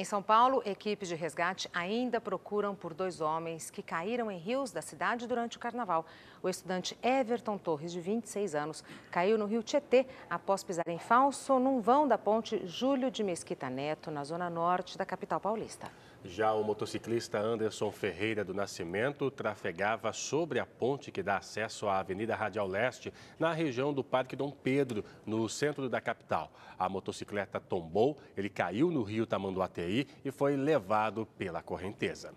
Em São Paulo, equipes de resgate ainda procuram por dois homens que caíram em rios da cidade durante o carnaval. O estudante Everton Torres, de 26 anos, caiu no rio Tietê após pisar em falso num vão da ponte Júlio de Mesquita Neto, na zona norte da capital paulista. Já o motociclista Anderson Ferreira do Nascimento trafegava sobre a ponte que dá acesso à Avenida Radial Leste, na região do Parque Dom Pedro, no centro da capital. A motocicleta tombou, ele caiu no rio Tamanduateira CPI e foi levado pela correnteza.